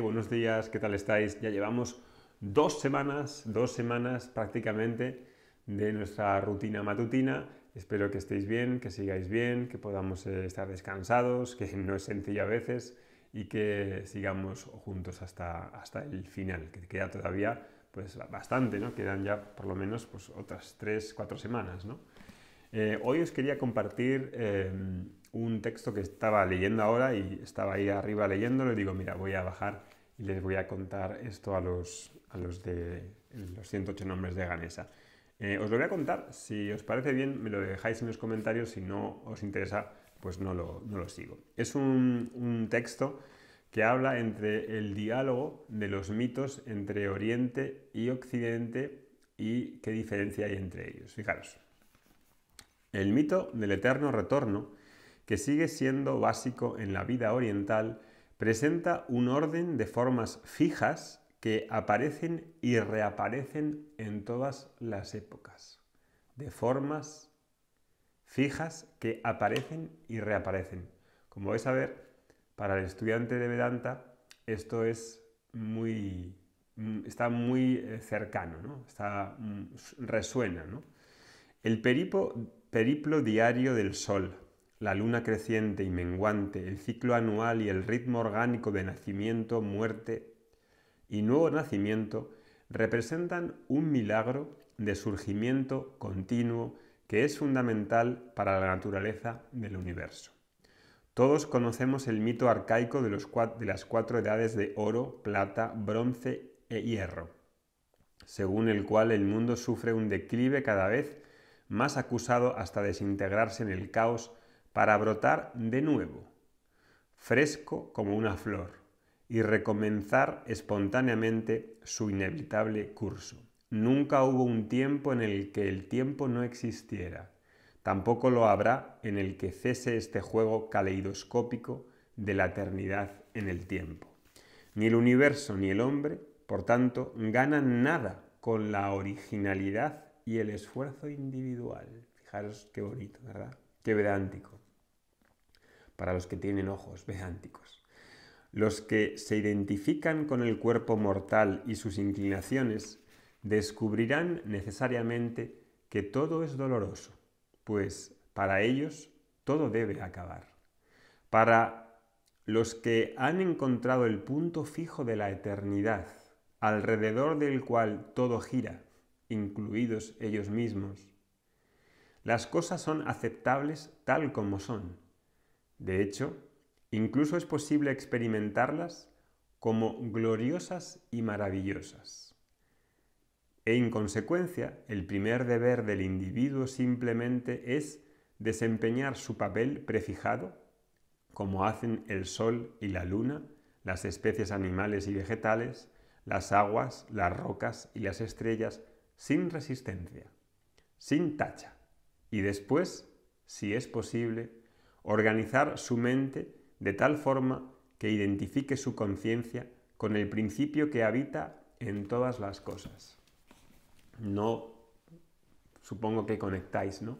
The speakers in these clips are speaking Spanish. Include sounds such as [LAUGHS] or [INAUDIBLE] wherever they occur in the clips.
buenos días, ¿qué tal estáis? Ya llevamos dos semanas, dos semanas prácticamente de nuestra rutina matutina. Espero que estéis bien, que sigáis bien, que podamos eh, estar descansados, que no es sencillo a veces y que sigamos juntos hasta, hasta el final, que queda todavía pues bastante, ¿no? Quedan ya por lo menos pues, otras tres, cuatro semanas, ¿no? Eh, hoy os quería compartir un em, texto que estaba leyendo ahora y estaba ahí arriba leyéndolo y digo, mira, voy a bajar y les voy a contar esto a los, a los de los 108 nombres de Ganesa. Eh, os lo voy a contar, si os parece bien me lo dejáis en los comentarios, si no os interesa pues no lo, no lo sigo. Es un, un texto que habla entre el diálogo de los mitos entre Oriente y Occidente y qué diferencia hay entre ellos. Fijaros, el mito del eterno retorno que sigue siendo básico en la vida oriental, presenta un orden de formas fijas que aparecen y reaparecen en todas las épocas. De formas fijas que aparecen y reaparecen. Como vais a ver, para el estudiante de Vedanta esto es muy mm, está muy eh, cercano, está, mm, resuena. El periplo diario del Sol, la luna creciente y menguante, el ciclo anual y el ritmo orgánico de nacimiento, muerte y nuevo nacimiento representan un milagro de surgimiento continuo que es fundamental para la naturaleza del universo. Todos conocemos el mito arcaico de, las cuatro edades de oro, plata, bronce e hierro, según el cual el mundo sufre un declive cada vez más acusado hasta desintegrarse en el caos para brotar de nuevo, fresco como una flor, y recomenzar espontáneamente su inevitable curso. Nunca hubo un tiempo en el que el tiempo no existiera. Tampoco lo habrá en el que cese este juego caleidoscópico de la eternidad en el tiempo. Ni el universo ni el hombre, por tanto, ganan nada con la originalidad y el esfuerzo individual. Fijaros qué bonito, ¿verdad? Qué vedántico para los que tienen ojos [LAUGHS] veánticos, Los que se identifican con el cuerpo mortal y sus inclinaciones descubrirán necesariamente que todo es doloroso, pues para ellos todo debe acabar. Para los que han encontrado el punto fijo de la eternidad, alrededor del cual todo gira, incluidos ellos mismos, las cosas son aceptables tal como son, de hecho, incluso es posible experimentarlas como gloriosas y maravillosas. E en consecuencia, el primer deber del individuo simplemente es desempeñar su papel prefijado, como hacen el sol y la luna, las especies animales y vegetales, las aguas, las rocas y las estrellas, sin resistencia, sin tacha, y después, si es posible, organizar su mente de tal forma que identifique su conciencia con el principio que habita en todas las cosas. No supongo que conectáis, ¿no?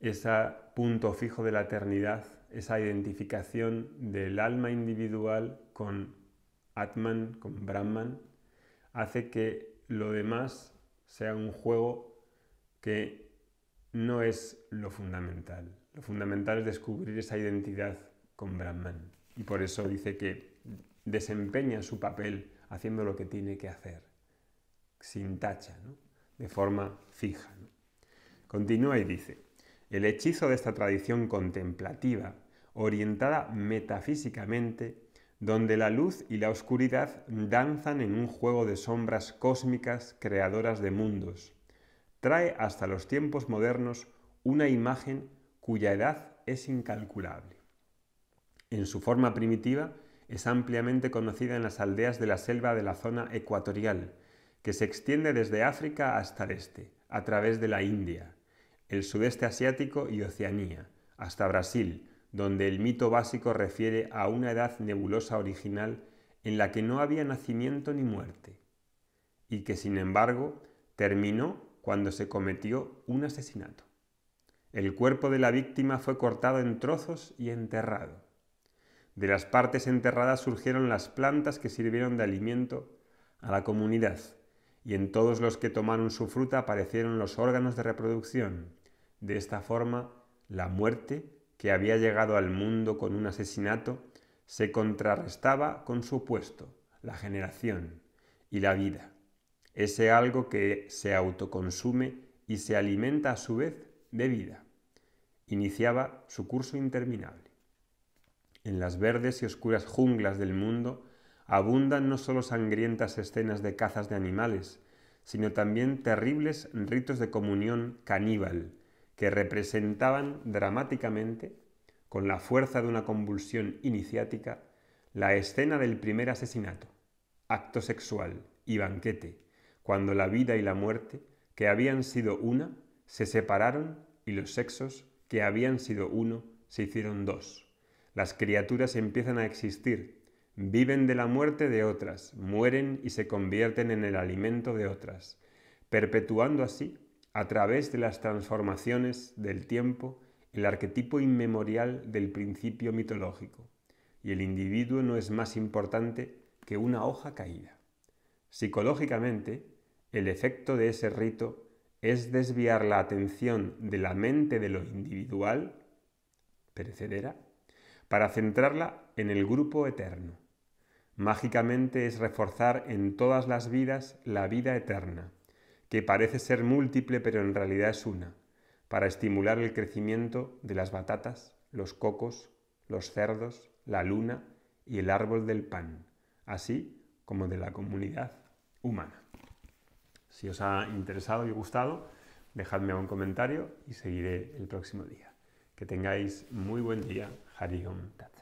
Ese punto fijo de la eternidad, esa identificación del alma individual con Atman, con Brahman, hace que lo demás sea un juego que no es lo fundamental. Lo fundamental es descubrir esa identidad con Brahman. Y por eso dice que desempeña su papel haciendo lo que tiene que hacer, sin tacha, de forma fija. Continúa y dice, el hechizo de esta tradición contemplativa, orientada metafísicamente, donde la luz y la oscuridad danzan en un juego de sombras cósmicas creadoras de mundos, trae hasta los tiempos modernos una imagen cuya edad es incalculable. En su forma primitiva es ampliamente conocida en las aldeas de la selva de la zona ecuatorial, que se extiende desde África hasta el este, a través de la India, el sudeste asiático y Oceanía, hasta Brasil, donde el mito básico refiere a una edad nebulosa original en la que no había nacimiento ni muerte, y que sin embargo terminó cuando se cometió un asesinato. El cuerpo de la víctima fue cortado en trozos y enterrado. De las partes enterradas surgieron las plantas que sirvieron de alimento a la comunidad, y en todos los que tomaron su fruta aparecieron los órganos de reproducción. De esta forma, la muerte, que había llegado al mundo con un asesinato, se contrarrestaba con su puesto, la generación y la vida, ese algo que se autoconsume y se alimenta a su vez de vida iniciaba su curso interminable. En las verdes y oscuras junglas del mundo abundan no solo sangrientas escenas de cazas de animales, sino también terribles ritos de comunión caníbal que representaban dramáticamente, con la fuerza de una convulsión iniciática, la escena del primer asesinato, acto sexual y banquete, cuando la vida y la muerte, que habían sido una, se separaron y los sexos, que habían sido uno, se hicieron dos. Las criaturas empiezan a existir, viven de la muerte de otras, mueren y se convierten en el alimento de otras, perpetuando así, a través de las transformaciones del tiempo, el arquetipo inmemorial del principio mitológico, y el individuo no es más importante que una hoja caída. Psicológicamente, el efecto de ese rito es desviar la atención de la mente de lo individual, perecedera, para centrarla en el grupo eterno. Mágicamente es reforzar en todas las vidas la vida eterna, que parece ser múltiple pero en realidad es una, para estimular el crecimiento de las batatas, los cocos, los cerdos, la luna y el árbol del pan, así como de la comunidad humana. Si os ha interesado y gustado, dejadme un comentario y seguiré el próximo día. Que tengáis muy buen día. Hariom Tat.